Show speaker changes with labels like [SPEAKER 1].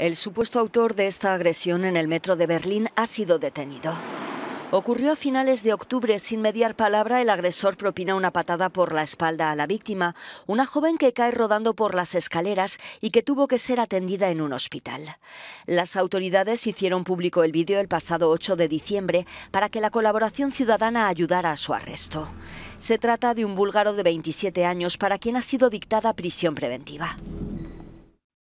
[SPEAKER 1] El supuesto autor de esta agresión en el metro de Berlín ha sido detenido. Ocurrió a finales de octubre. Sin mediar palabra, el agresor propina una patada por la espalda a la víctima, una joven que cae rodando por las escaleras y que tuvo que ser atendida en un hospital. Las autoridades hicieron público el vídeo el pasado 8 de diciembre para que la colaboración ciudadana ayudara a su arresto. Se trata de un búlgaro de 27 años para quien ha sido dictada prisión preventiva.